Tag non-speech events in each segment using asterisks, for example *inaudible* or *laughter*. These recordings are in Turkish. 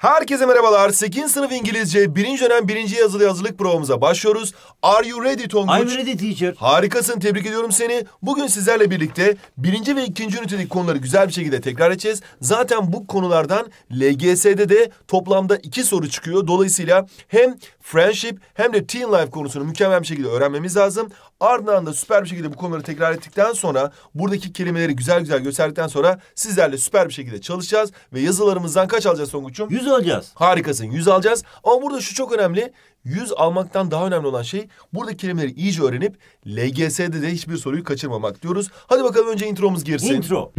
Herkese merhabalar. 8. sınıf İngilizce 1. dönem 1. yazılı yazılık provamıza başlıyoruz. Are you ready Tonguç? I'm ready teacher. Harikasın. Tebrik ediyorum seni. Bugün sizlerle birlikte 1. ve 2. ünitedeki konuları güzel bir şekilde tekrar edeceğiz. Zaten bu konulardan LGS'de de toplamda 2 soru çıkıyor. Dolayısıyla hem Friendship hem de Teen Life konusunu mükemmel bir şekilde öğrenmemiz lazım. Ardından da süper bir şekilde bu konuları tekrar ettikten sonra buradaki kelimeleri güzel güzel gösterdikten sonra sizlerle süper bir şekilde çalışacağız ve yazılarımızdan kaç alacağız Songuç'um? Yüz alacağız. Harikasın yüz alacağız. Ama burada şu çok önemli. Yüz almaktan daha önemli olan şey buradaki kelimeleri iyice öğrenip LGS'de de hiçbir soruyu kaçırmamak diyoruz. Hadi bakalım önce intromuz girsin. Intro.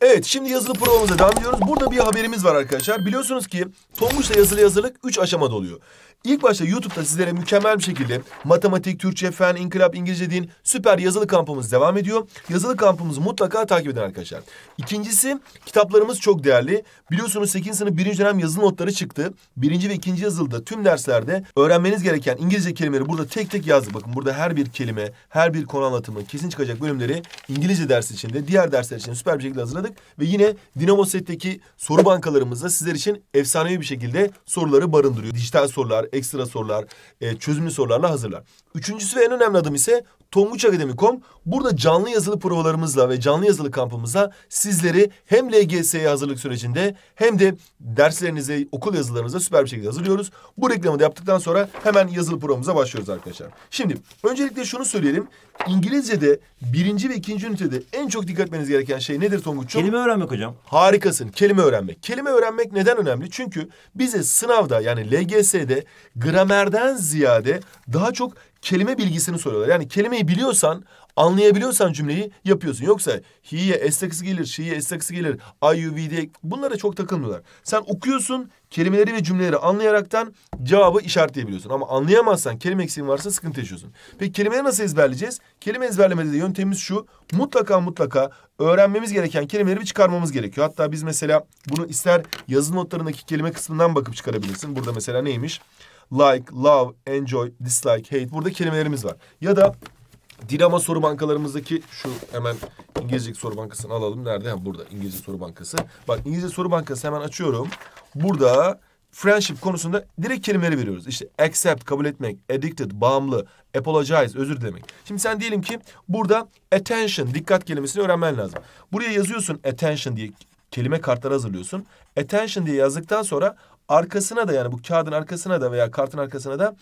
Evet şimdi yazılı provamıza devam ediyoruz. Burada bir haberimiz var arkadaşlar. Biliyorsunuz ki Tonguç'ta yazılı yazılık 3 aşamada oluyor. İlk başta YouTube'da sizlere mükemmel bir şekilde matematik, Türkçe, fen, inkılap, İngilizce din süper yazılı kampımız devam ediyor. Yazılı kampımızı mutlaka takip edin arkadaşlar. İkincisi kitaplarımız çok değerli. Biliyorsunuz 8. sınıf 1. dönem yazılı notları çıktı. 1. ve 2. yazılıda tüm derslerde öğrenmeniz gereken İngilizce kelimeleri burada tek tek yazdık. Bakın burada her bir kelime, her bir konu anlatımı kesin çıkacak bölümleri İngilizce dersi için de diğer dersler için süper bir şekilde hazırladık. Ve yine Dinamo Set'teki soru bankalarımızda sizler için efsanevi bir şekilde soruları barındırıyor. Dijital sorular, ekstra sorular, e, çözümlü sorularla hazırlar. Üçüncüsü ve en önemli adım ise Tonguç Akademi.com. Burada canlı yazılı provalarımızla ve canlı yazılı kampımızla sizleri hem LGS'ye hazırlık sürecinde hem de derslerinize, okul yazılarınıza süper bir şekilde hazırlıyoruz. Bu reklamı da yaptıktan sonra hemen yazılı provamıza başlıyoruz arkadaşlar. Şimdi öncelikle şunu söyleyelim. İngilizce'de birinci ve ikinci ünitede en çok dikkat etmeniz gereken şey nedir Tonguç'um? Kelime öğrenmek hocam. Harikasın. Kelime öğrenmek. Kelime öğrenmek neden önemli? Çünkü bize sınavda yani LGS'de gramerden ziyade daha çok kelime bilgisini soruyorlar. Yani kelimeyi biliyorsan Anlayabiliyorsan cümleyi yapıyorsun. Yoksa hiye estakısı gelir, şiye estakısı gelir, IUVD bunlara çok takılmıyorlar. Sen okuyorsun kelimeleri ve cümleleri anlayaraktan cevabı işaretleyebiliyorsun. Ama anlayamazsan kelime eksiğin varsa sıkıntı yaşıyorsun. Peki kelimeleri nasıl ezberleyeceğiz? Kelime ezberlemede de yöntemimiz şu. Mutlaka mutlaka öğrenmemiz gereken kelimeleri bir çıkarmamız gerekiyor. Hatta biz mesela bunu ister yazılı notlarındaki kelime kısmından bakıp çıkarabilirsin. Burada mesela neymiş? Like, love, enjoy, dislike, hate. Burada kelimelerimiz var. Ya da Dinamo soru bankalarımızdaki şu hemen İngilizce soru bankasını alalım. Nerede? Ha, burada İngilizce soru bankası. Bak İngilizce soru bankası hemen açıyorum. Burada friendship konusunda direkt kelimeleri veriyoruz. İşte accept, kabul etmek, addicted, bağımlı, apologize, özür demek. Şimdi sen diyelim ki burada attention, dikkat kelimesini öğrenmen lazım. Buraya yazıyorsun attention diye kelime kartları hazırlıyorsun. Attention diye yazdıktan sonra arkasına da yani bu kağıdın arkasına da veya kartın arkasına da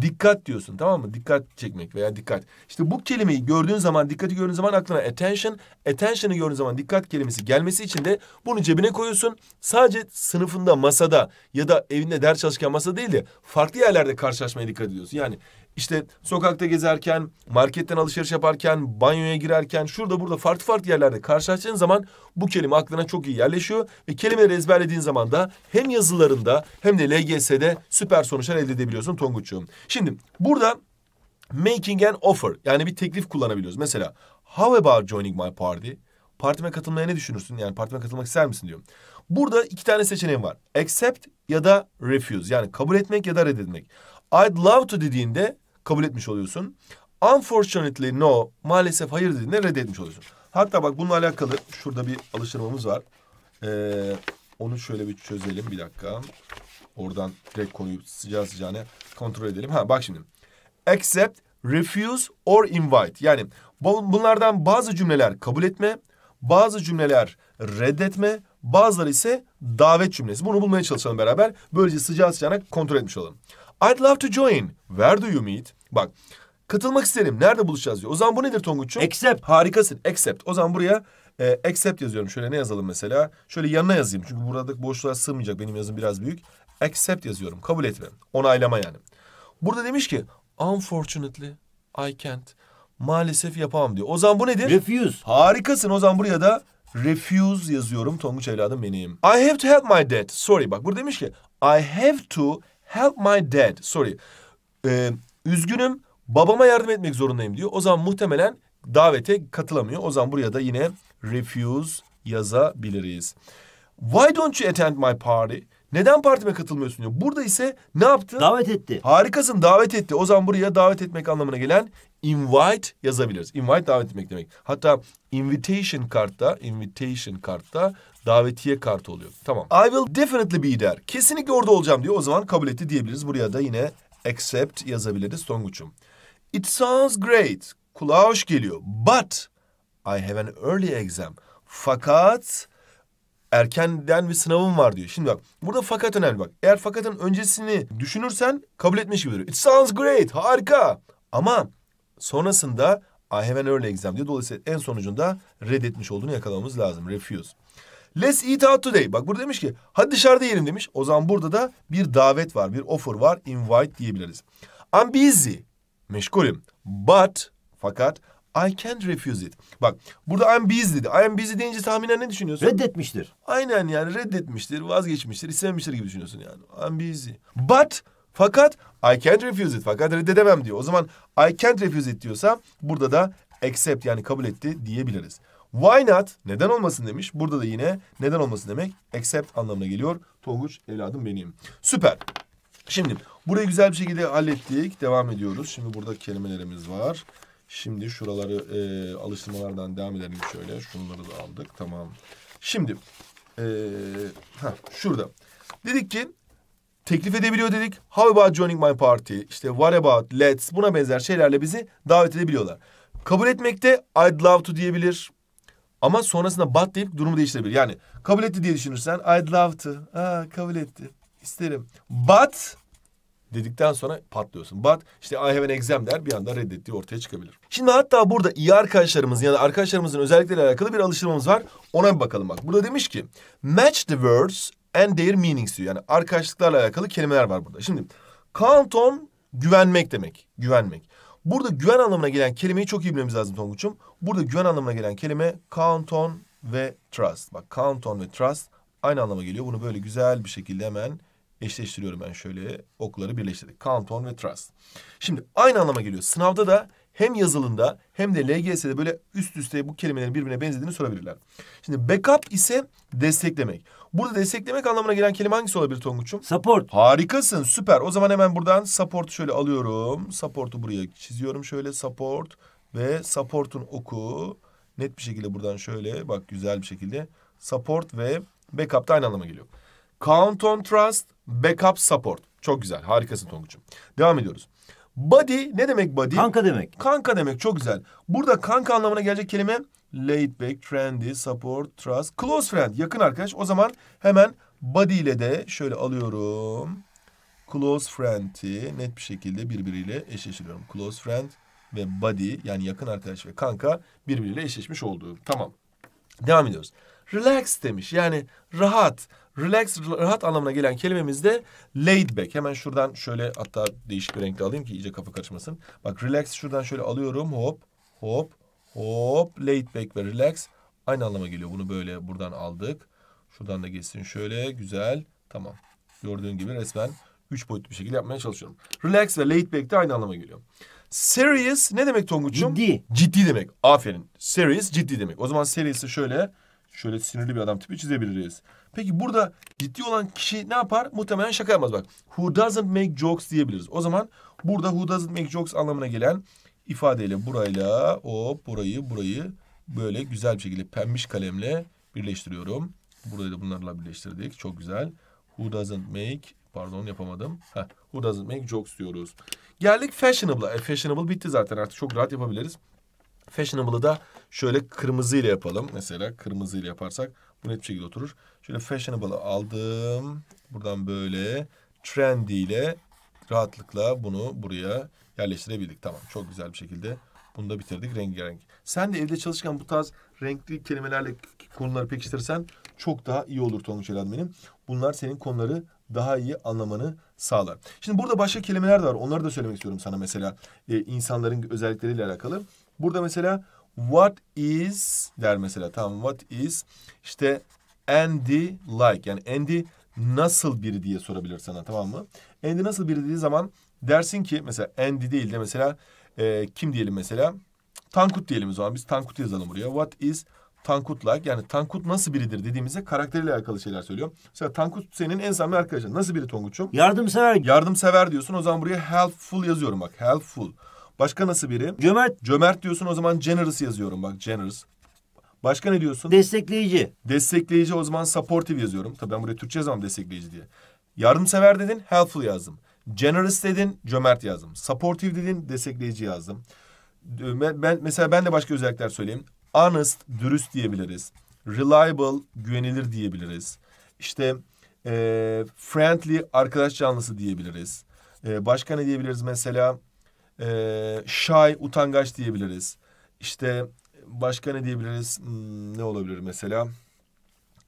Dikkat diyorsun tamam mı? Dikkat çekmek veya dikkat. İşte bu kelimeyi gördüğün zaman, dikkati gördüğün zaman aklına attention, attention'ı gördüğün zaman dikkat kelimesi gelmesi için de bunu cebine koyuyorsun. Sadece sınıfında, masada ya da evinde ders çalışırken masada değil de farklı yerlerde karşılaşmaya dikkat ediyorsun. Yani işte sokakta gezerken, marketten alışveriş yaparken, banyoya girerken, şurada burada farklı farklı yerlerde karşılaştığın zaman bu kelime aklına çok iyi yerleşiyor. Ve kelimeleri ezberlediğin zaman da hem yazılarında hem de LGS'de süper sonuçlar elde edebiliyorsun Tonguç'cuğum. Şimdi burada making an offer yani bir teklif kullanabiliyoruz. Mesela how about joining my party? Partime katılmaya ne düşünürsün? Yani partime katılmak ister misin diyorum. Burada iki tane seçeneğim var. Accept ya da refuse. Yani kabul etmek ya da reddetmek. I'd love to dediğinde kabul etmiş oluyorsun. Unfortunately no, maalesef hayır dediğinde reddetmiş oluyorsun. Hatta bak bununla alakalı şurada bir alıştırmamız var. Ee, onu şöyle bir çözelim bir dakika. Oradan direkt konuyu sıcağı sıcağına kontrol edelim. Ha bak şimdi. Accept, refuse or invite. Yani bunlardan bazı cümleler kabul etme, bazı cümleler reddetme, bazıları ise davet cümlesi. Bunu bulmaya çalışalım beraber. Böylece sıcağı sıcağına kontrol etmiş olalım. I'd love to join. Where do you meet? Bak katılmak isterim. Nerede buluşacağız diyor. O zaman bu nedir Tonguç'um? Accept. Harikasın. Accept. O zaman buraya e, accept yazıyorum. Şöyle ne yazalım mesela? Şöyle yanına yazayım. Çünkü buradaki boşluğa sığmayacak. Benim yazım biraz büyük. Accept yazıyorum. Kabul etme. Onaylama yani. Burada demiş ki unfortunately I can't. Maalesef yapamam diyor. O zaman bu nedir? Refuse. Harikasın. O zaman buraya da refuse yazıyorum. Tonguç evladım benim. I have to help my dad. Sorry bak burada demiş ki I have to help my dad. Sorry. Ee, Üzgünüm babama yardım etmek zorundayım diyor. O zaman muhtemelen davete katılamıyor. O zaman buraya da yine refuse yazabiliriz. Why don't you attend my party? Neden partime katılmıyorsun diyor. Burada ise ne yaptı? Davet etti. Harikasın davet etti. O zaman buraya davet etmek anlamına gelen invite yazabiliriz. Invite davet etmek demek. Hatta invitation kartta, invitation kartta davetiye kartı oluyor. Tamam. I will definitely be there. Kesinlikle orada olacağım diyor. O zaman kabul etti diyebiliriz. Buraya da yine Except yazabiliriz Tonguç'um. It sounds great. Kulağa hoş geliyor. But I have an early exam. Fakat erkenden bir sınavım var diyor. Şimdi bak burada fakat önemli bak. Eğer fakatın öncesini düşünürsen kabul etmiş gibi duruyor. It sounds great. Harika. Ama sonrasında I have an early exam diyor. Dolayısıyla en sonucunda reddetmiş olduğunu yakalamamız lazım. Refuse. Let's eat out today. Bak burada demiş ki hadi dışarıda yiyelim demiş. O zaman burada da bir davet var, bir offer var. Invite diyebiliriz. I'm busy. Meşgulüm. But fakat I can't refuse it. Bak burada I'm busy dedi. I'm busy deyince tahminen ne düşünüyorsun? Reddetmiştir. Aynen yani reddetmiştir, vazgeçmiştir, istememiştir gibi düşünüyorsun yani. I'm busy. But fakat I can't refuse it. Fakat reddedemem diyor. O zaman I can't refuse it diyorsa burada da accept yani kabul etti diyebiliriz. Why not? Neden olmasın demiş. Burada da yine neden olmasın demek except anlamına geliyor. Tonguç evladım benim. Süper. Şimdi burayı güzel bir şekilde hallettik. Devam ediyoruz. Şimdi burada kelimelerimiz var. Şimdi şuraları e, alıştırmalardan devam edelim şöyle. Şunları da aldık. Tamam. Şimdi e, heh, şurada. Dedik ki teklif edebiliyor dedik. How about joining my party? İşte what about let's buna benzer şeylerle bizi davet edebiliyorlar. Kabul etmekte I'd love to diyebilir. Ama sonrasında but deyip durumu değiştirebilir. Yani kabul etti diye düşünürsen I'd love to. Aa, kabul etti. İsterim. But dedikten sonra patlıyorsun. But işte I have an exam der bir anda reddettiği ortaya çıkabilir. Şimdi hatta burada iyi arkadaşlarımız ya da arkadaşlarımızın özellikleriyle alakalı bir alıştırmamız var. Ona bir bakalım bak. Burada demiş ki match the words and their meanings diyor. Yani arkadaşlıklarla alakalı kelimeler var burada. Şimdi count on güvenmek demek. Güvenmek. Burada güven anlamına gelen kelimeyi çok iyi bilmemiz lazım Tonguç'um. Burada güven anlamına gelen kelime count on ve trust. Bak count on ve trust aynı anlama geliyor. Bunu böyle güzel bir şekilde hemen eşleştiriyorum ben şöyle okları birleştirdik. Count on ve trust. Şimdi aynı anlama geliyor. Sınavda da hem yazılında hem de LGS'de böyle üst üste bu kelimelerin birbirine benzediğini sorabilirler. Şimdi backup ise desteklemek. Burada desteklemek anlamına gelen kelime hangisi olabilir Tonguç'um? Support. Harikasın süper. O zaman hemen buradan support'u şöyle alıyorum. Support'u buraya çiziyorum şöyle support ve support'un oku. Net bir şekilde buradan şöyle bak güzel bir şekilde support ve backup da aynı anlama geliyor. Count on trust, backup support. Çok güzel harikasın Tonguç'um. Devam ediyoruz. Body ne demek body? Kanka demek. Kanka demek çok güzel. Burada kanka anlamına gelecek kelime laid back, trendy, support, trust, close friend. Yakın arkadaş. O zaman hemen body ile de şöyle alıyorum. Close friend'i net bir şekilde birbiriyle eşleştiriyorum. Close friend ve buddy yani yakın arkadaş ve kanka birbiriyle eşleşmiş oldu. Tamam. Devam ediyoruz. Relax demiş. Yani rahat, Relax, rahat anlamına gelen kelimemiz de laid back. Hemen şuradan şöyle hatta değişik bir renkle alayım ki iyice kafa karışmasın. Bak relax şuradan şöyle alıyorum. Hop, hop, hop. Laid back ve relax aynı anlama geliyor. Bunu böyle buradan aldık. Şuradan da geçsin şöyle. Güzel. Tamam. Gördüğün gibi resmen üç boyutlu bir şekilde yapmaya çalışıyorum. Relax ve laid back de aynı anlama geliyor. Serious ne demek Tonguç'um? Ciddi. Ciddi demek. Aferin. Serious ciddi demek. O zaman serious'ı şöyle Şöyle sinirli bir adam tipi çizebiliriz. Peki burada ciddi olan kişi ne yapar? Muhtemelen şaka yapmaz bak. Who doesn't make jokes diyebiliriz. O zaman burada who doesn't make jokes anlamına gelen ifadeyle burayla o, burayı burayı böyle güzel bir şekilde pembiş kalemle birleştiriyorum. Burayı da bunlarla birleştirdik. Çok güzel. Who doesn't make pardon yapamadım. Heh, who doesn't make jokes diyoruz. Geldik fashionable'a. E, fashionable bitti zaten artık çok rahat yapabiliriz. Fashionable'ı da şöyle kırmızı ile yapalım. Mesela kırmızı ile yaparsak bu net bir şekilde oturur. Şöyle fashionable'ı aldım. Buradan böyle trendy ile rahatlıkla bunu buraya yerleştirebildik. Tamam çok güzel bir şekilde bunu da bitirdik rengarenk. Sen de evde çalışırken bu tarz renkli kelimelerle konuları pekiştirsen çok daha iyi olur Tonguç Elhan benim. Bunlar senin konuları daha iyi anlamanı sağlar. Şimdi burada başka kelimeler de var. Onları da söylemek istiyorum sana mesela e, insanların özellikleriyle alakalı. Burada mesela what is der mesela tamam what is işte Andy like yani Andy nasıl biri diye sorabilir sana tamam mı? Andy nasıl biri dediği zaman dersin ki mesela Andy değil de mesela e, kim diyelim mesela Tankut diyelim o zaman biz Tankut yazalım buraya. What is Tankut like yani Tankut nasıl biridir dediğimizde karakteriyle alakalı şeyler söylüyor. Mesela Tankut senin en samimi arkadaşın. Nasıl biri Tonguç'um? Yardımsever. Yardımsever diyorsun. O zaman buraya helpful yazıyorum bak. Helpful. Başka nasıl biri? Cömert. Cömert diyorsun o zaman generous yazıyorum bak generous. Başka ne diyorsun? Destekleyici. Destekleyici o zaman supportive yazıyorum. Tabii ben buraya Türkçe yazamam destekleyici diye. Yardımsever dedin helpful yazdım. Generous dedin cömert yazdım. Supportive dedin destekleyici yazdım. Ben, mesela ben de başka özellikler söyleyeyim. Honest, dürüst diyebiliriz. Reliable, güvenilir diyebiliriz. İşte e, friendly, arkadaş canlısı diyebiliriz. E, başka ne diyebiliriz mesela? Ee, şay, utangaç diyebiliriz. İşte başka ne diyebiliriz? Hmm, ne olabilir mesela?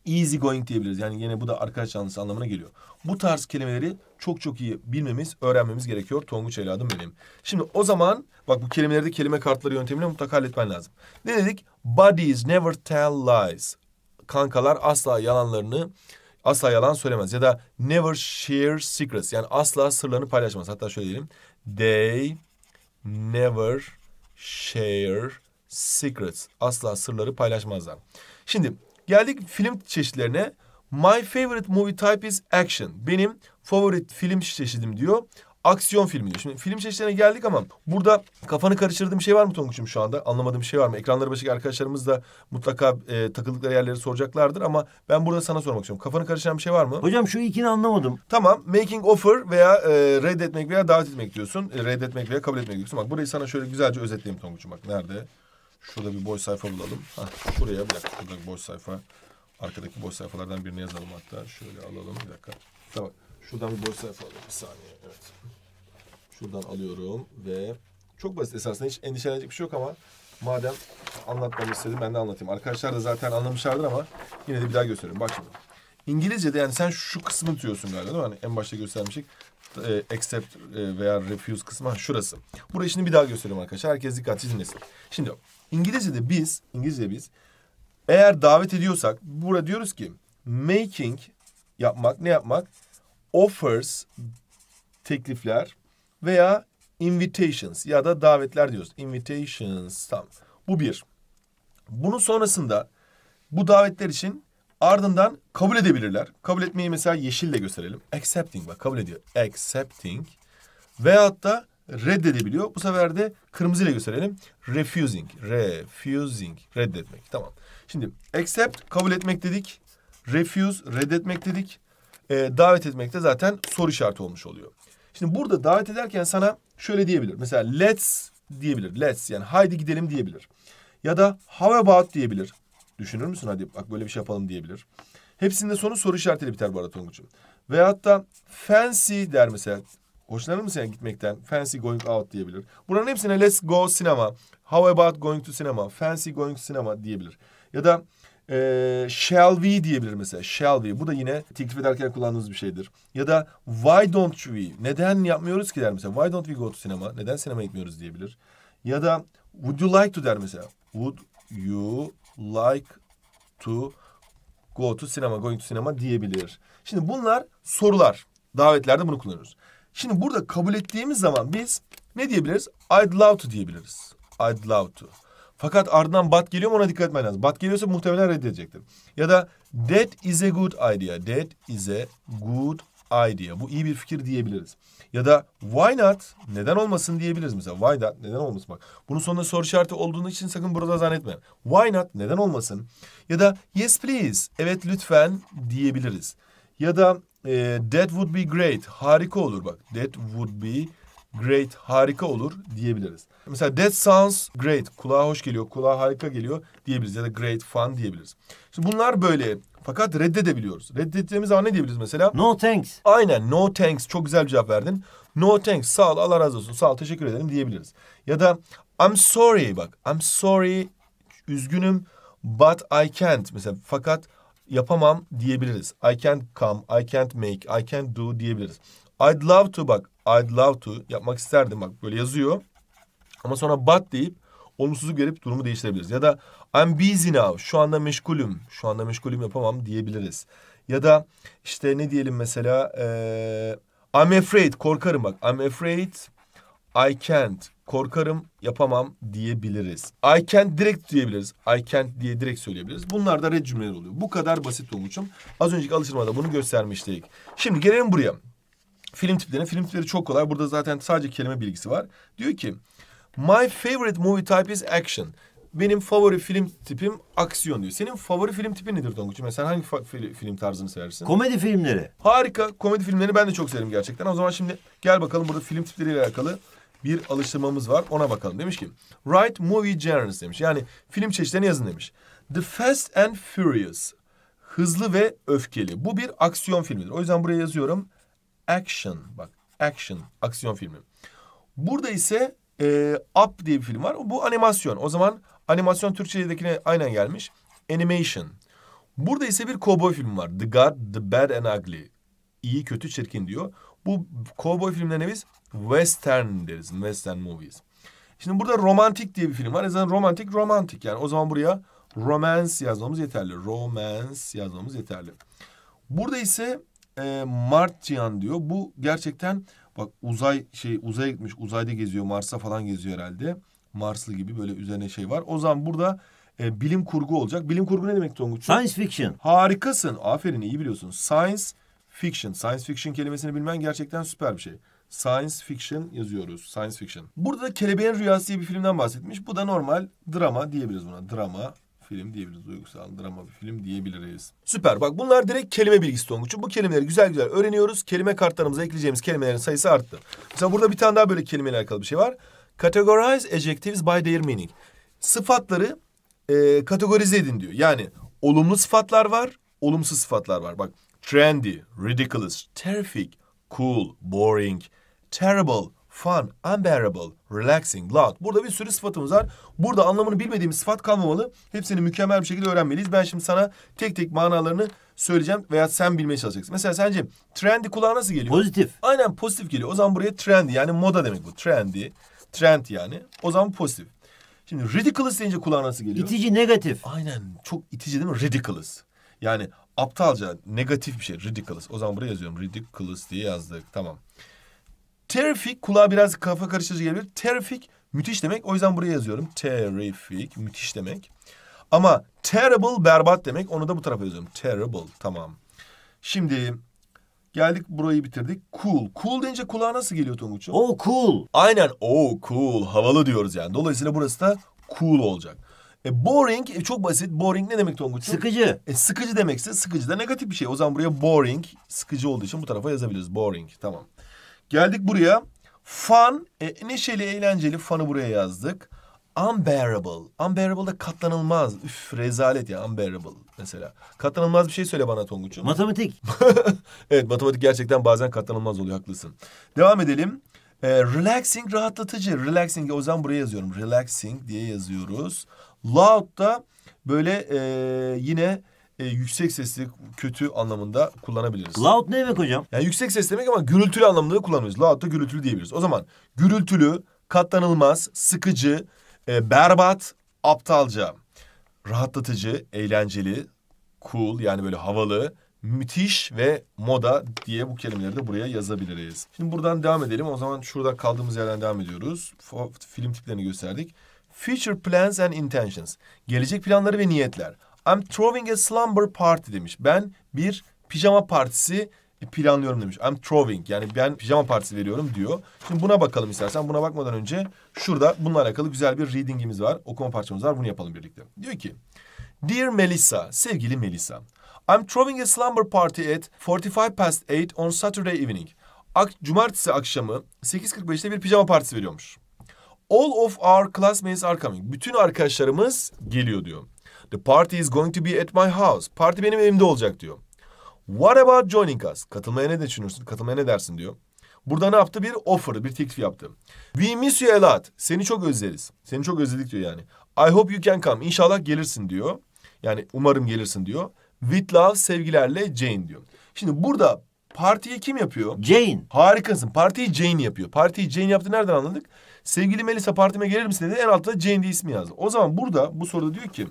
Easy going diyebiliriz. Yani yine bu da arkadaş canlısı anlamına geliyor. Bu tarz kelimeleri çok çok iyi bilmemiz, öğrenmemiz gerekiyor. Tonguç evladım benim. Şimdi o zaman bak bu kelimelerde kelime kartları yöntemini mutlaka halletmen lazım. Ne dedik? Buddies never tell lies. Kankalar asla yalanlarını asla yalan söylemez ya da never share secrets yani asla sırlarını paylaşmaz. Hatta şöyle diyelim. They never share secrets. Asla sırları paylaşmazlar. Şimdi geldik film çeşitlerine. My favorite movie type is action. Benim favori film çeşidim diyor aksiyon filmi diyor. Şimdi film çeşitlerine geldik ama burada kafanı karıştırdığım şey var mı Tonguç'um şu anda? Anlamadığım şey var mı? Ekranları başındaki arkadaşlarımız da mutlaka e, takıldıkları yerleri soracaklardır ama ben burada sana sormak istiyorum. Kafanı karıştıran bir şey var mı? Hocam şu ikini anlamadım. Tamam. Making offer veya e, reddetmek veya davet etmek diyorsun. E, reddetmek veya kabul etmek diyorsun. Bak burayı sana şöyle güzelce özetleyeyim Tonguç'um. Bak nerede? Şurada bir boş sayfa bulalım. Hah, şuraya bir dakika. Şurada boş sayfa. Arkadaki boş sayfalardan birini yazalım hatta. Şöyle alalım bir dakika. Tamam. Şuradan bir boş sayfa alalım. Bir saniye. Evet. Şuradan alıyorum ve çok basit esasında hiç endişelenecek bir şey yok ama madem anlatmamı istedim ben de anlatayım. Arkadaşlar da zaten anlamışlardır ama yine de bir daha göstereyim. Bak şimdi. İngilizce'de yani sen şu kısmı tutuyorsun galiba değil mi? Hani en başta göstermiştik. E, accept e, veya refuse kısmı ha, şurası. Burayı şimdi bir daha göstereyim arkadaşlar. Herkes dikkatli dinlesin. Şimdi İngilizce'de biz, İngilizce biz eğer davet ediyorsak burada diyoruz ki making yapmak ne yapmak? Offers teklifler veya invitations ya da davetler diyoruz. Invitations tam. Bu bir. Bunun sonrasında bu davetler için ardından kabul edebilirler. Kabul etmeyi mesela yeşille gösterelim. Accepting bak kabul ediyor. Accepting veyahut da reddedebiliyor. Bu sefer de kırmızı ile gösterelim. Refusing. Refusing. Reddetmek. Tamam. Şimdi accept kabul etmek dedik. Refuse reddetmek dedik. E, davet etmek de zaten soru işareti olmuş oluyor. Şimdi burada davet ederken sana şöyle diyebilir. Mesela let's diyebilir. Let's yani haydi gidelim diyebilir. Ya da how about diyebilir. Düşünür müsün hadi bak böyle bir şey yapalım diyebilir. Hepsinde sonu soru işaretiyle biter bu arada Tonguç'um. Ve hatta fancy der mesela. Hoşlanır mısın yani gitmekten? Fancy going out diyebilir. Buranın hepsine let's go cinema how about going to cinema fancy going to cinema diyebilir. Ya da e, shall we diyebilir mesela. Shall we. Bu da yine teklif ederken kullandığımız bir şeydir. Ya da why don't we? Neden yapmıyoruz ki der mesela. Why don't we go to sinema? Neden sinema gitmiyoruz diyebilir. Ya da would you like to der mesela. Would you like to go to sinema, going to sinema diyebilir. Şimdi bunlar sorular. Davetlerde bunu kullanıyoruz. Şimdi burada kabul ettiğimiz zaman biz ne diyebiliriz? I'd love to diyebiliriz. I'd love to. Fakat ardından bat geliyor mu ona dikkat etmen lazım. Bat geliyorsa muhtemelen reddedecektir. Ya da that is a good idea. That is a good idea. Bu iyi bir fikir diyebiliriz. Ya da why not? Neden olmasın diyebiliriz mesela. Why not? Neden olmasın? Bak bunun sonunda soru işareti olduğunu için sakın burada zannetme. Why not? Neden olmasın? Ya da yes please. Evet lütfen diyebiliriz. Ya da e, that would be great. Harika olur bak. That would be great, harika olur diyebiliriz. Mesela that sounds great, kulağa hoş geliyor, kulağa harika geliyor diyebiliriz ya da great fun diyebiliriz. Şimdi bunlar böyle fakat reddedebiliyoruz. Reddettiğimiz zaman ne diyebiliriz mesela? No thanks. Aynen no thanks çok güzel bir cevap verdin. No thanks sağ ol Allah razı olsun sağ ol teşekkür ederim diyebiliriz. Ya da I'm sorry bak I'm sorry üzgünüm but I can't mesela fakat yapamam diyebiliriz. I can't come, I can't make, I can't do diyebiliriz. I'd love to bak I'd love to yapmak isterdim bak böyle yazıyor. Ama sonra but deyip olumsuzluk verip durumu değiştirebiliriz. Ya da I'm busy now. Şu anda meşgulüm. Şu anda meşgulüm yapamam diyebiliriz. Ya da işte ne diyelim mesela ee, I'm afraid korkarım bak. I'm afraid I can't korkarım yapamam diyebiliriz. I can't direkt diyebiliriz. I can't diye direkt söyleyebiliriz. Bunlar da red cümleler oluyor. Bu kadar basit Tomuç'um. Az önceki alıştırmada bunu göstermiştik. Şimdi gelelim buraya. Film tiplerine. Film tipleri çok kolay. Burada zaten sadece kelime bilgisi var. Diyor ki My favorite movie type is action. Benim favori film tipim aksiyon diyor. Senin favori film tipi nedir Tonguç'um? mesela hangi film tarzını seversin? Komedi filmleri. Harika. Komedi filmlerini ben de çok severim gerçekten. O zaman şimdi gel bakalım burada film tipleriyle alakalı bir alıştırmamız var. Ona bakalım. Demiş ki write movie genres demiş. Yani film çeşitlerini yazın demiş. The Fast and Furious. Hızlı ve öfkeli. Bu bir aksiyon filmidir. O yüzden buraya yazıyorum. Action. Bak Action. Aksiyon filmi. Burada ise e, Up diye bir film var. Bu animasyon. O zaman animasyon Türkçe'dekine aynen gelmiş. Animation. Burada ise bir kovboy filmi var. The God, The Bad and Ugly. İyi, kötü, çirkin diyor. Bu kovboy filmlerine biz western deriz. Western movies. Şimdi burada romantik diye bir film var. E zaten romantik, romantik. Yani o zaman buraya romance yazmamız yeterli. Romance yazmamız yeterli. Burada ise e, ee, Martian diyor. Bu gerçekten bak uzay şey uzaya gitmiş. Uzayda geziyor. Mars'a falan geziyor herhalde. Marslı gibi böyle üzerine şey var. O zaman burada e, bilim kurgu olacak. Bilim kurgu ne demek Tonguç? Science fiction. Harikasın. Aferin iyi biliyorsun. Science fiction. Science fiction kelimesini bilmen gerçekten süper bir şey. Science fiction yazıyoruz. Science fiction. Burada da Kelebeğin Rüyası diye bir filmden bahsetmiş. Bu da normal drama diyebiliriz buna. Drama film diyebiliriz. Duygusal drama bir film diyebiliriz. Süper. Bak bunlar direkt kelime bilgisi Tonguç'u. Bu kelimeleri güzel güzel öğreniyoruz. Kelime kartlarımıza ekleyeceğimiz kelimelerin sayısı arttı. Mesela burada bir tane daha böyle kelimeyle alakalı bir şey var. Categorize adjectives by their meaning. Sıfatları e, kategorize edin diyor. Yani olumlu sıfatlar var, olumsuz sıfatlar var. Bak trendy, ridiculous, terrific, cool, boring, terrible, fun, unbearable, relaxing, loud. Burada bir sürü sıfatımız var. Burada anlamını bilmediğimiz sıfat kalmamalı. Hepsini mükemmel bir şekilde öğrenmeliyiz. Ben şimdi sana tek tek manalarını söyleyeceğim veya sen bilmeye çalışacaksın. Mesela sence trendy kulağa nasıl geliyor? Pozitif. Aynen pozitif geliyor. O zaman buraya trendy yani moda demek bu. Trendy, trend yani. O zaman pozitif. Şimdi ridiculous deyince kulağa nasıl geliyor? İtici, negatif. Aynen. Çok itici değil mi? Ridiculous. Yani aptalca, negatif bir şey. Ridiculous. O zaman buraya yazıyorum. Ridiculous diye yazdık. Tamam. Terrific kulağa biraz kafa karıştırıcı gelebilir. Terrific müthiş demek. O yüzden buraya yazıyorum. Terrific müthiş demek. Ama terrible berbat demek. Onu da bu tarafa yazıyorum. Terrible tamam. Şimdi geldik burayı bitirdik. Cool. Cool deyince kulağa nasıl geliyor Tonguç'um? Oh cool. Aynen oh cool. Havalı diyoruz yani. Dolayısıyla burası da cool olacak. E, boring e, çok basit. Boring ne demek Tonguç'um? Sıkıcı. E, sıkıcı demekse sıkıcı da negatif bir şey. O zaman buraya boring sıkıcı olduğu için bu tarafa yazabiliriz. Boring tamam. Geldik buraya. Fun, e, neşeli, eğlenceli fun'ı buraya yazdık. Unbearable. Unbearable da katlanılmaz. Üf rezalet ya unbearable mesela. Katlanılmaz bir şey söyle bana Tonguç'um. Matematik. *laughs* evet matematik gerçekten bazen katlanılmaz oluyor haklısın. Devam edelim. E, relaxing rahatlatıcı. Relaxing o zaman buraya yazıyorum. Relaxing diye yazıyoruz. Loud da böyle e, yine e, yüksek sesli kötü anlamında kullanabiliriz. Loud ne demek hocam? Yani yüksek ses demek ama gürültülü anlamında da kullanıyoruz. Loud da gürültülü diyebiliriz. O zaman gürültülü, katlanılmaz, sıkıcı, e, berbat, aptalca, rahatlatıcı, eğlenceli, cool yani böyle havalı, müthiş ve moda diye bu kelimeleri de buraya yazabiliriz. Şimdi buradan devam edelim. O zaman şurada kaldığımız yerden devam ediyoruz. Film tiplerini gösterdik. Future plans and intentions. Gelecek planları ve niyetler. I'm throwing a slumber party demiş. Ben bir pijama partisi planlıyorum demiş. I'm throwing yani ben pijama partisi veriyorum diyor. Şimdi buna bakalım istersen. Buna bakmadan önce şurada bununla alakalı güzel bir readingimiz var. Okuma parçamız var. Bunu yapalım birlikte. Diyor ki Dear Melissa, sevgili Melissa. I'm throwing a slumber party at 45 past 8 on Saturday evening. Ak Cumartesi akşamı 8.45'te bir pijama partisi veriyormuş. All of our classmates are coming. Bütün arkadaşlarımız geliyor diyor. The party is going to be at my house. Parti benim evimde olacak diyor. What about joining us? Katılmaya ne düşünürsün? Katılmaya ne dersin diyor. Burada ne yaptı? Bir offer, bir teklif yaptı. We miss you a lot. Seni çok özleriz. Seni çok özledik diyor yani. I hope you can come. İnşallah gelirsin diyor. Yani umarım gelirsin diyor. With love sevgilerle Jane diyor. Şimdi burada partiyi kim yapıyor? Jane. Harikasın. Partiyi Jane yapıyor. Partiyi Jane yaptı nereden anladık? Sevgili Melisa partime gelir misin dedi. En altta Jane diye ismi yazdı. O zaman burada bu soruda diyor ki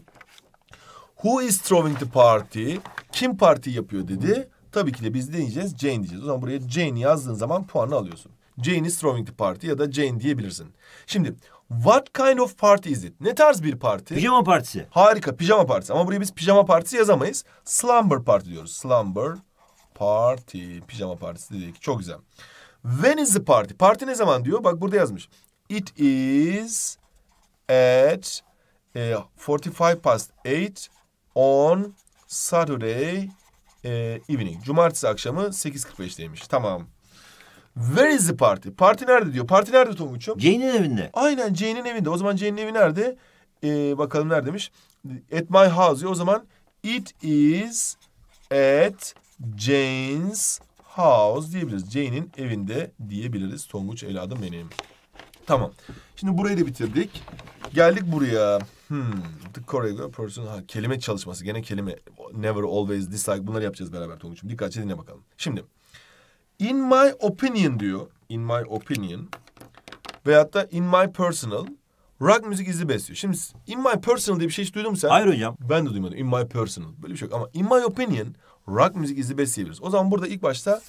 Who is throwing the party? Kim parti yapıyor dedi. Tabii ki de biz deneyeceğiz Jane diyeceğiz. O zaman buraya Jane yazdığın zaman puanı alıyorsun. Jane is throwing the party ya da Jane diyebilirsin. Şimdi what kind of party is it? Ne tarz bir parti? Pijama partisi. Harika pijama partisi ama buraya biz pijama partisi yazamayız. Slumber party diyoruz. Slumber party. Pijama partisi dedik. Çok güzel. When is the party? Parti ne zaman diyor? Bak burada yazmış. It is at e, 45 past 8 on Saturday e, evening. Cumartesi akşamı 8.45'teymiş. Tamam. Where is the party? Parti nerede diyor. Parti nerede Tonguç'um? Jane'in evinde. Aynen Jane'in evinde. O zaman Jane'in evi nerede? Ee, bakalım neredeymiş? At my house diyor. O zaman it is at Jane's house diyebiliriz. Jane'in evinde diyebiliriz. Tonguç evladım benim. Tamam. Şimdi burayı da bitirdik. Geldik buraya. Hmm. The Corrego Person. Ha, kelime çalışması. Gene kelime. Never, always, dislike. Bunları yapacağız beraber Tonguç'um. Dikkatli dinle bakalım. Şimdi. In my opinion diyor. In my opinion. Veyahut da in my personal. Rock müzik izi besliyor. Şimdi in my personal diye bir şey hiç duydun mu sen? Hayır hocam. Ben de duymadım. In my personal. Böyle bir şey yok. Ama in my opinion rock müzik izi besleyebiliriz. O zaman burada ilk başta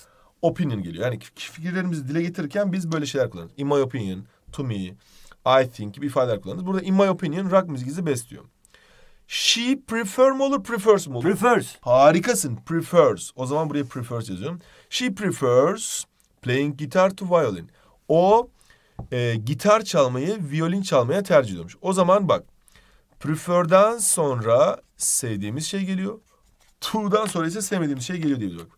opinion geliyor. Yani fikirlerimizi dile getirirken biz böyle şeyler kullanırız. In my opinion, to me, I think gibi ifadeler kullanırız. Burada in my opinion rock müzik is best diyor. She prefer mi olur prefers mi olur? Prefers. Harikasın prefers. O zaman buraya prefers yazıyorum. She prefers playing guitar to violin. O e, gitar çalmayı violin çalmaya tercih ediyormuş. O zaman bak prefer'den sonra sevdiğimiz şey geliyor. To'dan sonra ise sevmediğimiz şey geliyor diye bak.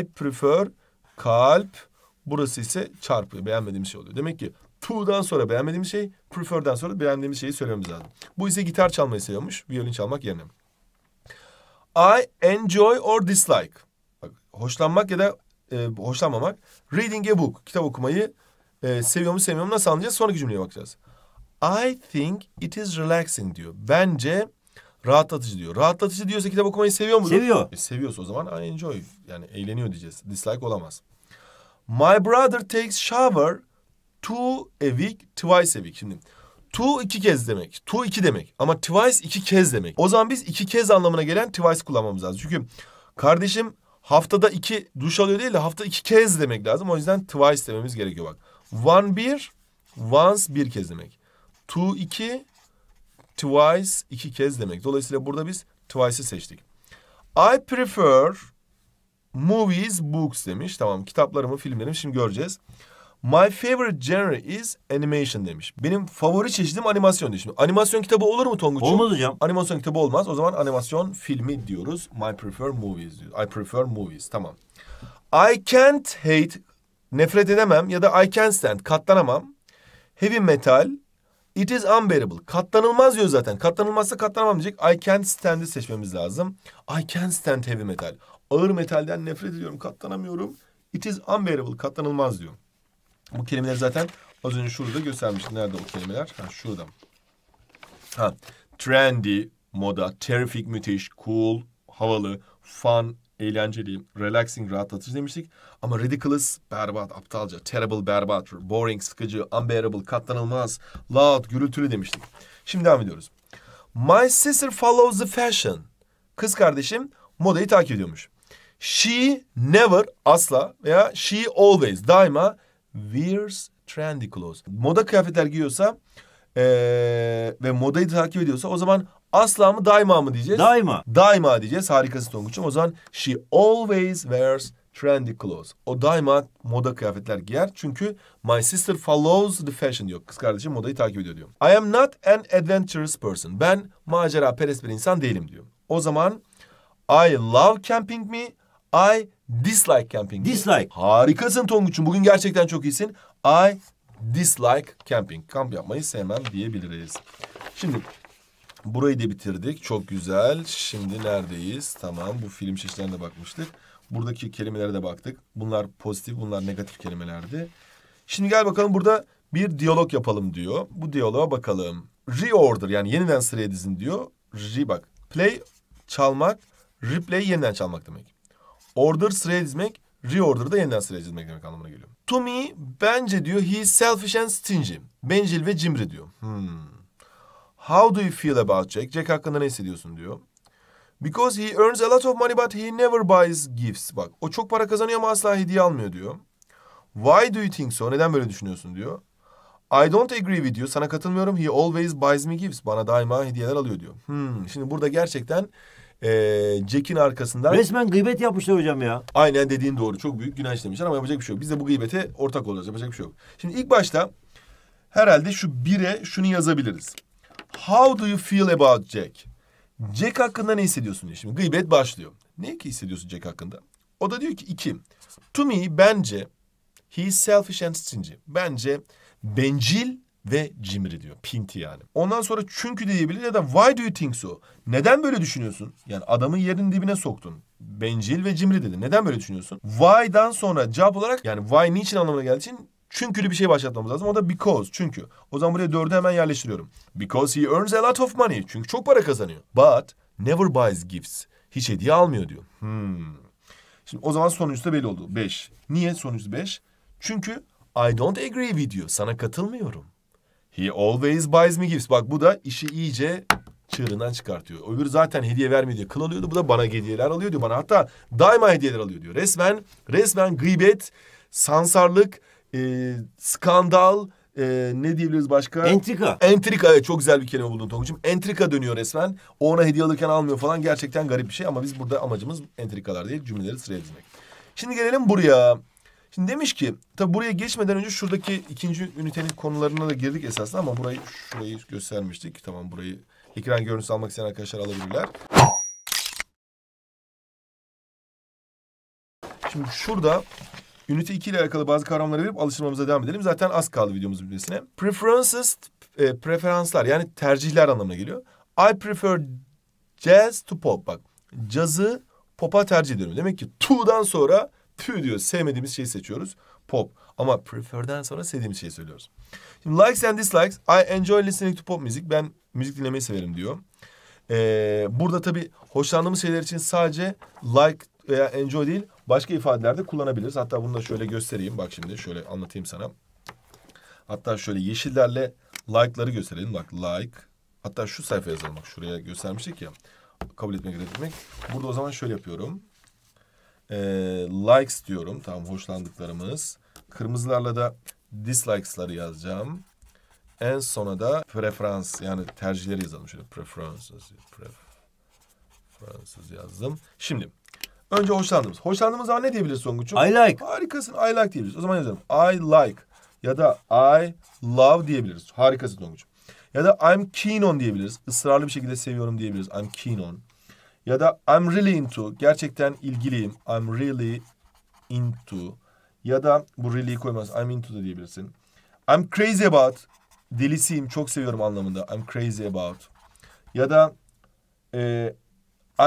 I prefer kalp burası ise çarpı beğenmediğimiz şey oluyor. Demek ki to'dan sonra beğenmediğim şey, prefer'den sonra beğendiğim şeyi söylememiz lazım. Bu ise gitar çalmayı seviyormuş, violin çalmak yerine. I enjoy or dislike. Bak, hoşlanmak ya da e, hoşlanmamak. Reading a book, kitap okumayı e, seviyor mu sevmiyor mu nasıl anlayacağız? Sonraki cümleye bakacağız. I think it is relaxing diyor. Bence rahatlatıcı diyor. Rahatlatıcı diyorsa kitap okumayı seviyor mu? Seviyor. E, seviyorsa o zaman I enjoy. Yani eğleniyor diyeceğiz. Dislike olamaz. My brother takes shower two a week, twice a week. Şimdi two iki kez demek. Two iki demek. Ama twice iki kez demek. O zaman biz iki kez anlamına gelen twice kullanmamız lazım. Çünkü kardeşim haftada iki duş alıyor değil de hafta iki kez demek lazım. O yüzden twice dememiz gerekiyor bak. One bir, once bir kez demek. Two iki, twice iki kez demek. Dolayısıyla burada biz twice'ı seçtik. I prefer movies, books demiş. Tamam kitaplarımı, filmlerimi şimdi göreceğiz. My favorite genre is animation demiş. Benim favori çeşidim animasyon demiş. animasyon kitabı olur mu Tonguç? Olmaz hocam. Animasyon kitabı olmaz. O zaman animasyon filmi diyoruz. My prefer movies diyor. I prefer movies. Tamam. I can't hate. Nefret edemem ya da I can't stand. Katlanamam. Heavy metal. It is unbearable. Katlanılmaz diyor zaten. Katlanılmazsa katlanamam diyecek. I can't stand'i seçmemiz lazım. I can't stand heavy metal. Ağır metalden nefret ediyorum. Katlanamıyorum. It is unbearable. Katlanılmaz diyor. Bu kelimeler zaten az önce şurada göstermiştim. Nerede o kelimeler? Ha şurada. Ha trendy, moda, terrific, müthiş, cool, havalı, fun, eğlenceli, relaxing, rahatlatıcı demiştik. Ama ridiculous, berbat, aptalca, terrible, berbat, boring, sıkıcı, unbearable, katlanılmaz, loud, gürültülü demiştik. Şimdi devam ediyoruz. My sister follows the fashion. Kız kardeşim modayı takip ediyormuş. She never asla veya she always daima wears trendy clothes. Moda kıyafetler giyiyorsa ee, ve modayı takip ediyorsa o zaman asla mı daima mı diyeceğiz? Daima. Daima diyeceğiz. Harikasın Tonguç'um. O zaman she always wears trendy clothes. O daima moda kıyafetler giyer. Çünkü my sister follows the fashion diyor. Kız kardeşim modayı takip ediyor diyor. I am not an adventurous person. Ben macera perest bir insan değilim diyor. O zaman I love camping me. I Dislike camping. Dislike. Harikasın Tonguç'um. Bugün gerçekten çok iyisin. I dislike camping. Kamp yapmayı sevmem diyebiliriz. Şimdi burayı da bitirdik. Çok güzel. Şimdi neredeyiz? Tamam bu film çeşitlerine bakmıştık. Buradaki kelimelere de baktık. Bunlar pozitif, bunlar negatif kelimelerdi. Şimdi gel bakalım burada bir diyalog yapalım diyor. Bu diyaloğa bakalım. Reorder yani yeniden sıraya dizin diyor. Re bak. Play çalmak, replay yeniden çalmak demek. Order sıraya dizmek, reorder da yeniden sıraya dizmek demek anlamına geliyor. To me bence diyor he is selfish and stingy. Bencil ve cimri diyor. Hmm. How do you feel about Jack? Jack hakkında ne hissediyorsun diyor. Because he earns a lot of money but he never buys gifts. Bak o çok para kazanıyor ama asla hediye almıyor diyor. Why do you think so? Neden böyle düşünüyorsun diyor. I don't agree with you. Sana katılmıyorum. He always buys me gifts. Bana daima hediyeler alıyor diyor. Hmm. Şimdi burada gerçekten ee, Jack'in arkasından... Resmen gıybet yapmışlar hocam ya. Aynen dediğin doğru. Çok büyük günah işlemişler ama yapacak bir şey yok. Biz de bu gıybete ortak olacağız. Yapacak bir şey yok. Şimdi ilk başta herhalde şu bire şunu yazabiliriz. How do you feel about Jack? Jack hakkında ne hissediyorsun diyor. Şimdi gıybet başlıyor. Ne ki hissediyorsun Jack hakkında? O da diyor ki iki. To me bence he is selfish and stingy. Bence bencil ve cimri diyor. Pinti yani. Ondan sonra çünkü diyebilir ya da why do you think so? Neden böyle düşünüyorsun? Yani adamın yerin dibine soktun. Bencil ve cimri dedi. Neden böyle düşünüyorsun? Why'dan sonra cevap olarak yani why niçin anlamına geldiği için çünkülü bir şey başlatmamız lazım. O da because çünkü. O zaman buraya dördü hemen yerleştiriyorum. Because he earns a lot of money. Çünkü çok para kazanıyor. But never buys gifts. Hiç hediye almıyor diyor. Hmm. Şimdi o zaman sonucu da belli oldu. Beş. Niye sonuç beş? Çünkü I don't agree with you. Sana katılmıyorum. He always buys me gifts. Bak bu da işi iyice çığırından çıkartıyor. Öbürü zaten hediye vermiyor diye kıl alıyordu. Bu da bana hediyeler alıyor diyor bana. Hatta daima hediyeler alıyor diyor. Resmen resmen gıybet, sansarlık, e, skandal, e, ne diyebiliriz başka? Entrika. Entrika evet çok güzel bir kelime buldun Tonguç'um. Entrika dönüyor resmen. O ona hediye alırken almıyor falan. Gerçekten garip bir şey ama biz burada amacımız entrikalar değil cümleleri sıraya dizmek. Şimdi gelelim buraya. Şimdi demiş ki tabi buraya geçmeden önce şuradaki ikinci ünitenin konularına da girdik esasında ama burayı şurayı göstermiştik. Tamam burayı ekran görüntüsü almak isteyen arkadaşlar alabilirler. Şimdi şurada ünite 2 ile alakalı bazı kavramları verip alıştırmamıza devam edelim. Zaten az kaldı videomuzun bitmesine. Preferences e, preferanslar yani tercihler anlamına geliyor. I prefer jazz to pop. Bak cazı pop'a tercih ediyorum. Demek ki to'dan sonra Tüh diyor sevmediğimiz şeyi seçiyoruz. Pop. Ama prefer'den sonra sevdiğimiz şeyi söylüyoruz. Şimdi likes and dislikes. I enjoy listening to pop music. Ben müzik dinlemeyi severim diyor. Ee, burada tabii hoşlandığımız şeyler için sadece like veya enjoy değil başka ifadelerde kullanabiliriz. Hatta bunu da şöyle göstereyim. Bak şimdi şöyle anlatayım sana. Hatta şöyle yeşillerle like'ları gösterelim. Bak like. Hatta şu sayfa yazalım. Bak şuraya göstermiştik ya. Kabul etmek, reddetmek. Burada o zaman şöyle yapıyorum. E, likes diyorum. Tam hoşlandıklarımız. Kırmızılarla da dislikes'ları yazacağım. En sona da preferans yani tercihleri yazalım. Şöyle preferences, preferences yazdım. Şimdi önce hoşlandığımız. Hoşlandığımız zaman ne diyebiliriz Songuç'um? I like. Harikasın I like diyebiliriz. O zaman yazalım. I like ya da I love diyebiliriz. Harikasın Songuç'um. Ya da I'm keen on diyebiliriz. Israrlı bir şekilde seviyorum diyebiliriz. I'm keen on. Ya da I'm really into. Gerçekten ilgiliyim. I'm really into. Ya da bu really'yi koymaz. I'm into da diyebilirsin. I'm crazy about. Delisiyim. Çok seviyorum anlamında. I'm crazy about. Ya da e,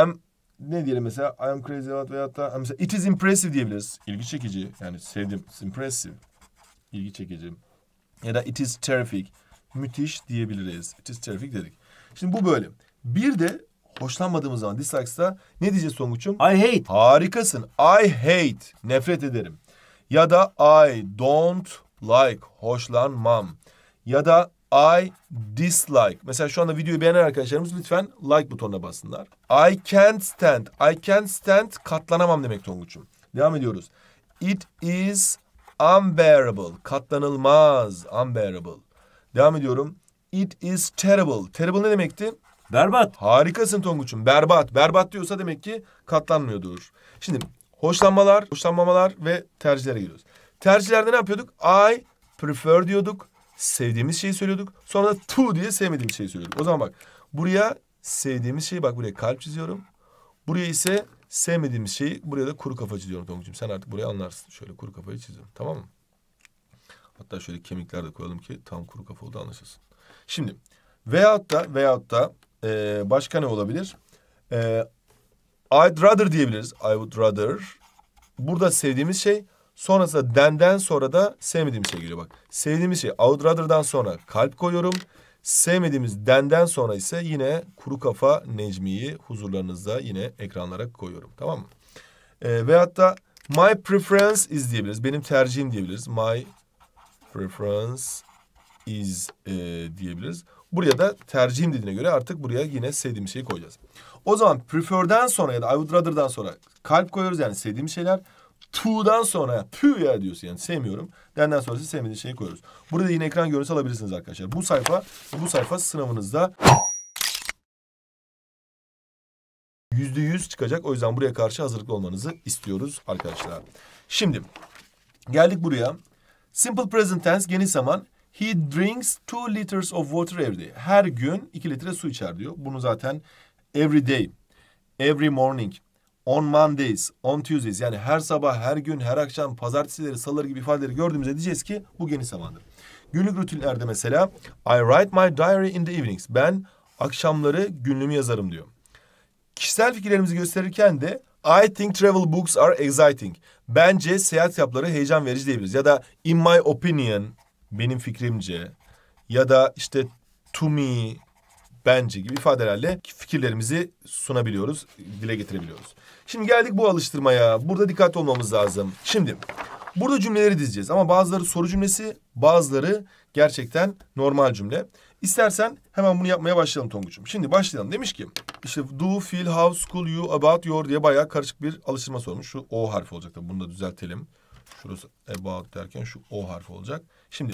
I'm ne diyelim mesela I'm crazy about veyahut da mesela it is impressive diyebiliriz. İlgi çekici yani sevdim. It's impressive. İlgi çekici. Ya da it is terrific. Müthiş diyebiliriz. It is terrific dedik. Şimdi bu böyle. Bir de hoşlanmadığımız zaman dislikes'ta ne diyeceğiz Songuç'um? I hate. Harikasın. I hate. Nefret ederim. Ya da I don't like. Hoşlanmam. Ya da I dislike. Mesela şu anda videoyu beğenen arkadaşlarımız lütfen like butonuna basınlar. I can't stand. I can't stand katlanamam demek Tonguç'um. Devam ediyoruz. It is unbearable. Katlanılmaz. Unbearable. Devam ediyorum. It is terrible. Terrible ne demekti? Berbat. Harikasın Tonguç'um. Berbat. Berbat diyorsa demek ki katlanmıyordur. Şimdi hoşlanmalar, hoşlanmamalar ve tercihlere giriyoruz. Tercihlerde ne yapıyorduk? I prefer diyorduk. Sevdiğimiz şeyi söylüyorduk. Sonra da to diye sevmediğimiz şeyi söylüyorduk. O zaman bak buraya sevdiğimiz şeyi bak buraya kalp çiziyorum. Buraya ise sevmediğimiz şeyi buraya da kuru kafa çiziyorum Tonguç'um. Sen artık buraya anlarsın. Şöyle kuru kafayı çiziyorum. Tamam mı? Hatta şöyle kemikler de koyalım ki tam kuru kafa oldu anlaşılsın. Şimdi veyahut da veyahut da ee, başka ne olabilir? Ee, I'd rather diyebiliriz. I would rather. Burada sevdiğimiz şey sonrasında denden sonra da sevmediğimiz şey geliyor bak. Sevdiğimiz şey I would rather'dan sonra kalp koyuyorum. Sevmediğimiz denden sonra ise yine kuru kafa Necmi'yi huzurlarınızda yine ekranlara koyuyorum. Tamam mı? Ee, ve hatta my preference is diyebiliriz. Benim tercihim diyebiliriz. My preference is e, diyebiliriz. Buraya da tercihim dediğine göre artık buraya yine sevdiğim şeyi koyacağız. O zaman prefer'den sonra ya da I would rather'dan sonra kalp koyuyoruz yani sevdiğim şeyler. To'dan sonra pü ya diyorsun yani sevmiyorum. Denden sonrası sevmediğin şeyi koyuyoruz. Burada yine ekran görüntüsü alabilirsiniz arkadaşlar. Bu sayfa bu sayfa sınavınızda yüzde yüz çıkacak. O yüzden buraya karşı hazırlıklı olmanızı istiyoruz arkadaşlar. Şimdi geldik buraya. Simple present tense geniş zaman He drinks two liters of water every day. Her gün iki litre su içer diyor. Bunu zaten every day, every morning, on Mondays, on Tuesdays yani her sabah, her gün, her akşam, pazartesileri, salıları gibi ifadeleri gördüğümüzde diyeceğiz ki bu geniş zamandır. Günlük rutinlerde mesela I write my diary in the evenings. Ben akşamları günlüğümü yazarım diyor. Kişisel fikirlerimizi gösterirken de I think travel books are exciting. Bence seyahat kitapları heyecan verici diyebiliriz. Ya da in my opinion, benim fikrimce ya da işte to me bence gibi ifadelerle fikirlerimizi sunabiliyoruz, dile getirebiliyoruz. Şimdi geldik bu alıştırmaya. Burada dikkat olmamız lazım. Şimdi burada cümleleri dizeceğiz ama bazıları soru cümlesi, bazıları gerçekten normal cümle. İstersen hemen bunu yapmaya başlayalım Tonguç'um. Şimdi başlayalım. Demiş ki işte do, feel, how, school, you, about, your diye bayağı karışık bir alıştırma sormuş. Şu O harfi olacak tabii. Bunu da düzeltelim. Şurası about derken şu O harfi olacak. Şimdi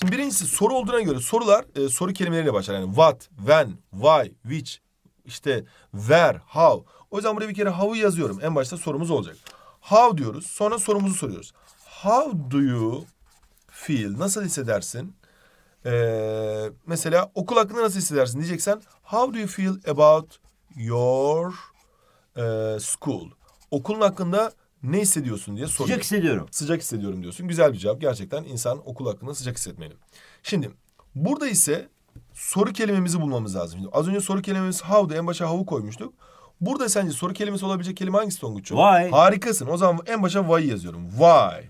şimdi birincisi soru olduğuna göre sorular e, soru kelimeleriyle başlar. Yani what, when, why, which, işte where, how. O yüzden buraya bir kere how'u yazıyorum. En başta sorumuz olacak. How diyoruz. Sonra sorumuzu soruyoruz. How do you feel? Nasıl hissedersin? Ee, mesela okul hakkında nasıl hissedersin diyeceksen how do you feel about your e, school? Okulun hakkında ne hissediyorsun diye soruyor. Sıcak hissediyorum. Sıcak hissediyorum diyorsun. Güzel bir cevap. Gerçekten insan okul hakkında sıcak hissetmeli. Şimdi burada ise soru kelimemizi bulmamız lazım. Şimdi az önce soru kelimemiz how'du. En başa how'u koymuştuk. Burada sence soru kelimesi olabilecek kelime hangisi Tonguç'um? Why. Harikasın. O zaman en başa why yazıyorum. Why.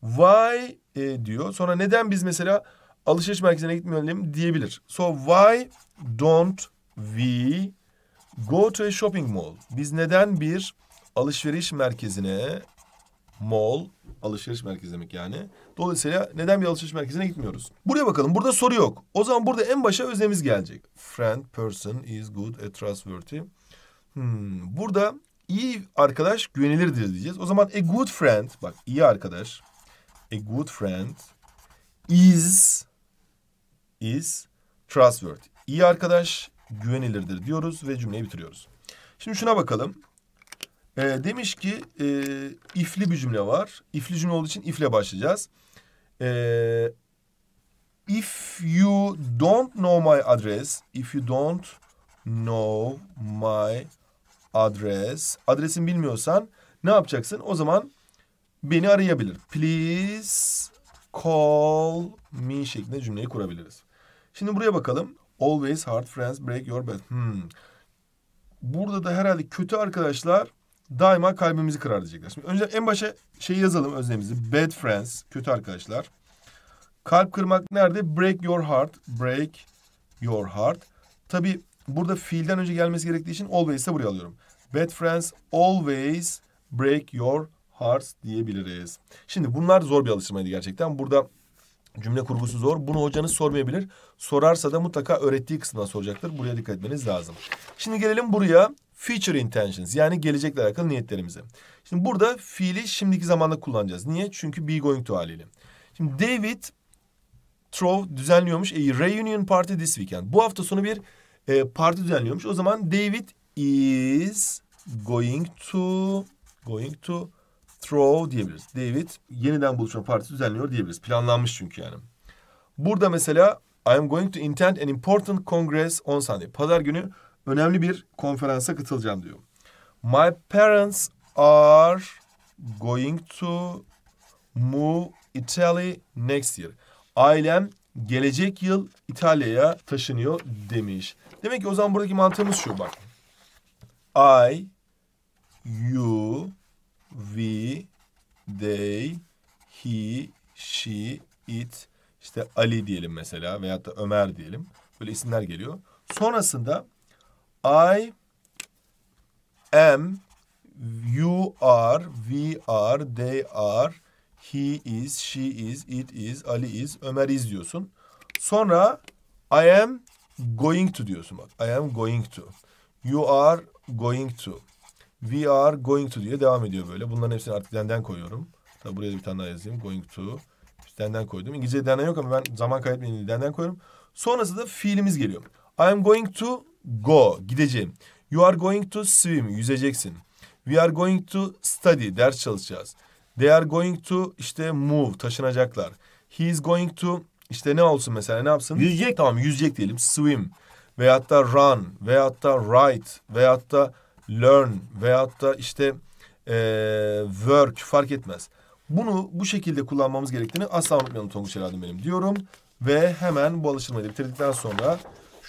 Why e, diyor. Sonra neden biz mesela alışveriş merkezine gitmeyelim diyebilir. So why don't we go to a shopping mall? Biz neden bir alışveriş merkezine mall alışveriş merkezi demek yani. Dolayısıyla neden bir alışveriş merkezine gitmiyoruz? Buraya bakalım. Burada soru yok. O zaman burada en başa özlemiz gelecek. Friend, person is good at trustworthy. Hmm, burada iyi arkadaş güvenilirdir diyeceğiz. O zaman a good friend bak iyi arkadaş a good friend is is trustworthy. İyi arkadaş güvenilirdir diyoruz ve cümleyi bitiriyoruz. Şimdi şuna bakalım. E, demiş ki e, ifli bir cümle var. İfli cümle olduğu için ifle başlayacağız. E, if you don't know my address, if you don't know my address, adresin bilmiyorsan ne yapacaksın? O zaman beni arayabilir. Please call me şeklinde cümleyi kurabiliriz. Şimdi buraya bakalım. Always hard friends break your bed. Hmm. Burada da herhalde kötü arkadaşlar daima kalbimizi kırar diyecekler. Şimdi önce en başa şey yazalım özlemizi. Bad friends, kötü arkadaşlar. Kalp kırmak nerede? Break your heart. Break your heart. Tabi burada fiilden önce gelmesi gerektiği için always'ı buraya alıyorum. Bad friends always break your hearts diyebiliriz. Şimdi bunlar zor bir alıştırmaydı gerçekten. Burada cümle kurgusu zor. Bunu hocanız sormayabilir. Sorarsa da mutlaka öğrettiği kısımdan soracaktır. Buraya dikkat etmeniz lazım. Şimdi gelelim buraya future intentions yani gelecekle alakalı niyetlerimizi. Şimdi burada fiili şimdiki zamanda kullanacağız. Niye? Çünkü be going to haliyle. Şimdi David Trove düzenliyormuş a e, reunion party this weekend. Bu hafta sonu bir e, parti düzenliyormuş. O zaman David is going to going to throw diyebiliriz. David yeniden buluşma partisi düzenliyor diyebiliriz. Planlanmış çünkü yani. Burada mesela I am going to intend an important congress on Sunday. Pazar günü önemli bir konferansa katılacağım diyor. My parents are going to move Italy next year. Ailem gelecek yıl İtalya'ya taşınıyor demiş. Demek ki o zaman buradaki mantığımız şu bak. I, you, we, they, he, she, it. İşte Ali diyelim mesela veyahut da Ömer diyelim. Böyle isimler geliyor. Sonrasında I am, you are, we are, they are, he is, she is, it is, Ali is, Ömer is diyorsun. Sonra I am going to diyorsun bak. I am going to. You are going to. We are going to diye devam ediyor böyle. Bunların hepsini artık denden koyuyorum. Tabi buraya da bir tane daha yazayım. Going to. Denden koydum. İngilizce denden yok ama ben zaman kaybetmeyeyim denden koyuyorum. Sonrasında da fiilimiz geliyor. I am going to Go, gideceğim. You are going to swim, yüzeceksin. We are going to study, ders çalışacağız. They are going to işte move, taşınacaklar. He is going to işte ne olsun mesela ne yapsın? Yüzecek. Tamam yüzecek diyelim. Swim veyahut da run veyahut da write veyahut da learn veyahut da işte e, work fark etmez. Bunu bu şekilde kullanmamız gerektiğini asla unutmayalım Tonguç Eladim benim diyorum. Ve hemen bu alıştırmayı bitirdikten sonra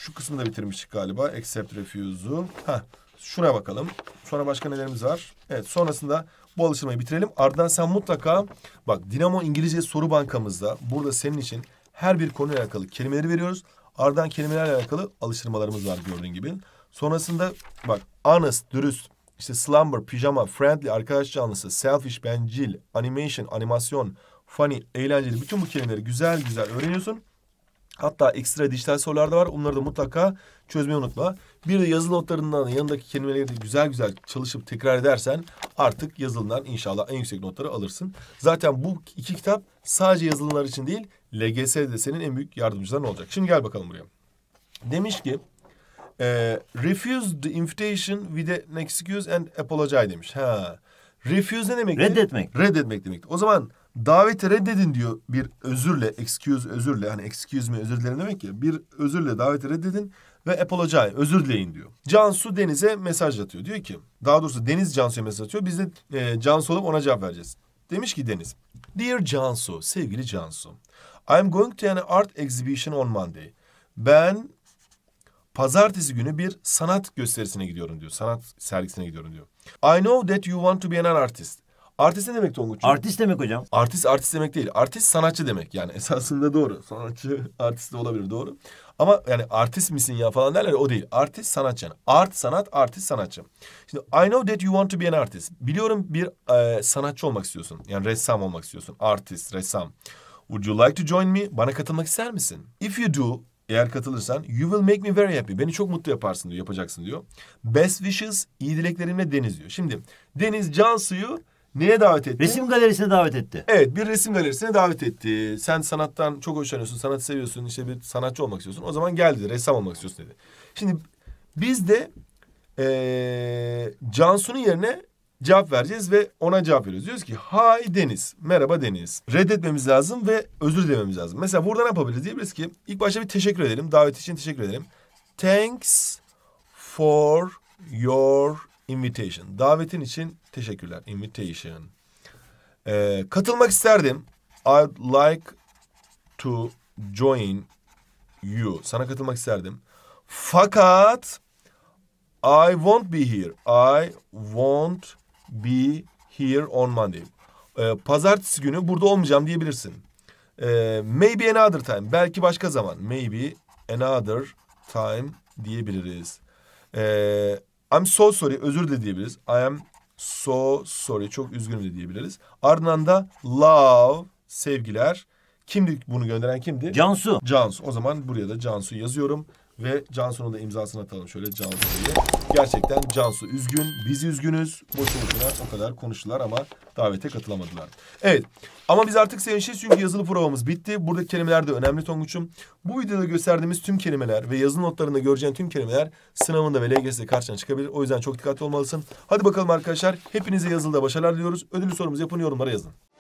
şu kısmı da bitirmiştik galiba. Accept refuse'u. Ha, Şuna bakalım. Sonra başka nelerimiz var? Evet sonrasında bu alıştırmayı bitirelim. Ardından sen mutlaka bak Dinamo İngilizce soru bankamızda burada senin için her bir konuyla alakalı kelimeleri veriyoruz. Ardından kelimelerle alakalı alıştırmalarımız var gördüğün gibi. Sonrasında bak honest, dürüst, işte slumber, pijama, friendly, arkadaş canlısı, selfish, bencil, animation, animasyon, funny, eğlenceli. Bütün bu kelimeleri güzel güzel öğreniyorsun. Hatta ekstra dijital sorular da var. Onları da mutlaka çözmeyi unutma. Bir de yazılı notlarından yanındaki kelimeleri de güzel güzel çalışıp tekrar edersen artık yazılından inşallah en yüksek notları alırsın. Zaten bu iki kitap sadece yazılımlar için değil LGS de senin en büyük yardımcıların olacak. Şimdi gel bakalım buraya. Demiş ki e, refuse the invitation with an excuse and apologize demiş. Ha. Refuse ne demek? Reddetmek. Reddetmek demek. O zaman daveti reddedin diyor bir özürle, excuse özürle. Hani excuse mi özür dilerim demek ya. Bir özürle daveti reddedin ve apologize, özür dileyin diyor. Cansu Deniz'e mesaj atıyor. Diyor ki, daha doğrusu Deniz Cansu'ya mesaj atıyor. Biz de e, Cansu olup ona cevap vereceğiz. Demiş ki Deniz, Dear Cansu, sevgili Cansu. I'm going to an art exhibition on Monday. Ben pazartesi günü bir sanat gösterisine gidiyorum diyor. Sanat sergisine gidiyorum diyor. I know that you want to be an artist. Artist ne demek Tonguç? Artist demek hocam. Artist artist demek değil. Artist sanatçı demek. Yani *laughs* esasında doğru. Sanatçı artist de olabilir doğru. Ama yani artist misin ya falan derler o değil. Artist sanatçı yani. Art sanat, artist sanatçı. Şimdi I know that you want to be an artist. Biliyorum bir e, sanatçı olmak istiyorsun. Yani ressam olmak istiyorsun. Artist, ressam. Would you like to join me? Bana katılmak ister misin? If you do, eğer katılırsan you will make me very happy. Beni çok mutlu yaparsın diyor, yapacaksın diyor. Best wishes, iyi dileklerimle Deniz diyor. Şimdi Deniz can suyu Neye davet etti? Resim galerisine davet etti. Evet bir resim galerisine davet etti. Sen sanattan çok hoşlanıyorsun, sanat seviyorsun, işte bir sanatçı olmak istiyorsun. O zaman geldi. dedi, ressam olmak istiyorsun dedi. Şimdi biz de ee, Cansu'nun yerine cevap vereceğiz ve ona cevap veriyoruz. Diyoruz ki hay Deniz, merhaba Deniz. Reddetmemiz lazım ve özür dilememiz lazım. Mesela burada ne yapabiliriz? Diyebiliriz ki ilk başta bir teşekkür edelim, davet için teşekkür edelim. Thanks for your invitation. Davetin için Teşekkürler. Invitation. Ee, katılmak isterdim. I'd like to join you. Sana katılmak isterdim. Fakat I won't be here. I won't be here on Monday. Ee, pazartesi günü burada olmayacağım diyebilirsin. Ee, maybe another time. Belki başka zaman. Maybe another time diyebiliriz. Ee, I'm so sorry. Özür de diyebiliriz. I am So sorry çok üzgünüm de diyebiliriz. Ardından da love sevgiler. Kimdi bunu gönderen kimdi? Cansu. Cansu. O zaman buraya da Cansu yazıyorum. Ve Cansu'nun da imzasını atalım şöyle Cansu'yu Gerçekten Cansu üzgün, biz üzgünüz. Boşu boşuna o kadar konuştular ama davete katılamadılar. Evet ama biz artık sevinçliyiz çünkü yazılı provamız bitti. Buradaki kelimeler de önemli Tonguç'um. Bu videoda gösterdiğimiz tüm kelimeler ve yazılı notlarında göreceğin tüm kelimeler sınavında ve LGS'de karşına çıkabilir. O yüzden çok dikkatli olmalısın. Hadi bakalım arkadaşlar hepinize yazılıda başarılar diliyoruz. Ödülü sorumuz yapın yorumlara yazın.